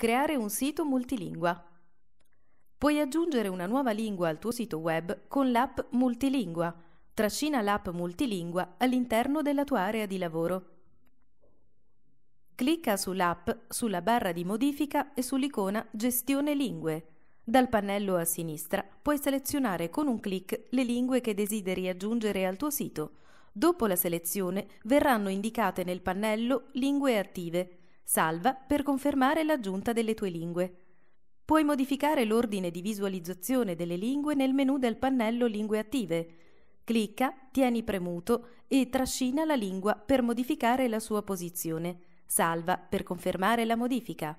Creare un sito multilingua. Puoi aggiungere una nuova lingua al tuo sito web con l'app Multilingua. Trascina l'app Multilingua all'interno della tua area di lavoro. Clicca sull'app, sulla barra di modifica e sull'icona Gestione lingue. Dal pannello a sinistra puoi selezionare con un clic le lingue che desideri aggiungere al tuo sito. Dopo la selezione verranno indicate nel pannello Lingue attive Salva per confermare l'aggiunta delle tue lingue. Puoi modificare l'ordine di visualizzazione delle lingue nel menu del pannello Lingue attive. Clicca, tieni premuto e trascina la lingua per modificare la sua posizione. Salva per confermare la modifica.